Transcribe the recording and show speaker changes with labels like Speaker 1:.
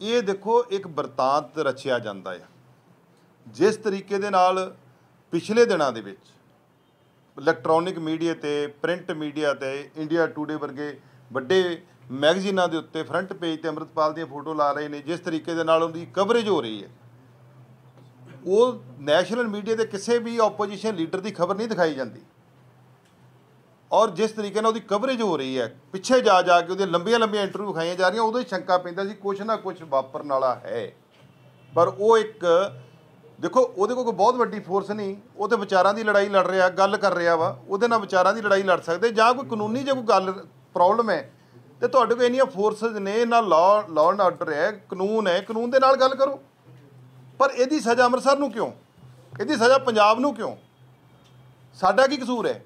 Speaker 1: ਇਹ ਦੇਖੋ ਇੱਕ ਵਰਤਾਂਤ ਰਚਿਆ ਜਾਂਦਾ ਹੈ ਜਿਸ ਤਰੀਕੇ ਦੇ ਨਾਲ ਪਿਛਲੇ ਦਿਨਾਂ ਦੇ ਵਿੱਚ ਇਲੈਕਟ੍ਰੋਨਿਕ ਮੀਡੀਆ ਤੇ ਪ੍ਰਿੰਟ ਮੀਡੀਆ ਤੇ ਇੰਡੀਆ ਟੂਡੇ ਵਰਗੇ ਵੱਡੇ ਮੈਗਜ਼ੀਨਾਂ ਦੇ ਉੱਤੇ ਫਰੰਟ ਪੇਜ ਤੇ ਅਮਰਿਤਪਾਲ ਦੀਆਂ ਫੋਟੋ ਲਾ ਰਹੇ ਨੇ ਜਿਸ ਤਰੀਕੇ ਦੇ ਨਾਲ ਉਹਦੀ ਕਵਰੇਜ ਹੋ ਰਹੀ ਹੈ ਉਹ ਨੈਸ਼ਨਲ ਮੀਡੀਆ ਦੇ ਕਿਸੇ ਵੀ ਆਪੋਜੀਸ਼ਨ ਲੀਡਰ ਦੀ ਖਬਰ ਨਹੀਂ ਦਿਖਾਈ ਜਾਂਦੀ ਔਰ ਜਿਸ ਤਰੀਕੇ ਨਾਲ ਉਹਦੀ ਕਵਰੇਜ ਹੋ ਰਹੀ ਹੈ ਪਿੱਛੇ ਜਾ ਜਾ ਕੇ ਉਹਦੇ ਲੰਬੀਆਂ ਲੰਬੀਆਂ ਇੰਟਰਵਿਊ ਖਾਈਆਂ ਜਾ ਰਹੀਆਂ ਉਹਦੇ ਹੀ ਸ਼ੰਕਾ ਪੈਂਦਾ ਸੀ ਕੁਝ ਨਾ ਕੁਝ ਵਾਪਰਨ ਵਾਲਾ ਹੈ ਪਰ ਉਹ ਇੱਕ ਦੇਖੋ ਉਹਦੇ ਕੋਲ ਕੋਈ ਬਹੁਤ ਵੱਡੀ ਫੋਰਸ ਨਹੀਂ ਉਹ ਤੇ ਵਿਚਾਰਾਂ ਦੀ ਲੜਾਈ ਲੜ ਰਿਹਾ ਗੱਲ ਕਰ ਰਿਹਾ ਵਾ ਉਹਦੇ ਨਾਲ ਵਿਚਾਰਾਂ ਦੀ ਲੜਾਈ ਲੜ ਸਕਦੇ ਜਾਂ ਕੋਈ ਕਾਨੂੰਨੀ ਜੇ ਕੋਈ ਗੱਲ ਪ੍ਰੋਬਲਮ ਹੈ ਤੇ ਤੁਹਾਡੇ ਕੋਲ ਇੰਨੀਆਂ ਫੋਰਸਸ ਨੇ ਨਾ ਲਾਅ ਲਾਅ ਐਂਡ ਆਰਡਰ ਹੈ ਕਾਨੂੰਨ ਹੈ ਕਾਨੂੰਨ ਦੇ ਨਾਲ ਗੱਲ ਕਰੋ ਪਰ ਇਹਦੀ ਸਜ਼ਾ ਅੰਮ੍ਰਿਤਸਰ ਨੂੰ ਕਿਉਂ ਇਹਦੀ ਸਜ਼ਾ ਪੰਜਾਬ ਨੂੰ ਕਿਉਂ ਸਾਡਾ ਕੀ ਕਸੂਰ ਹੈ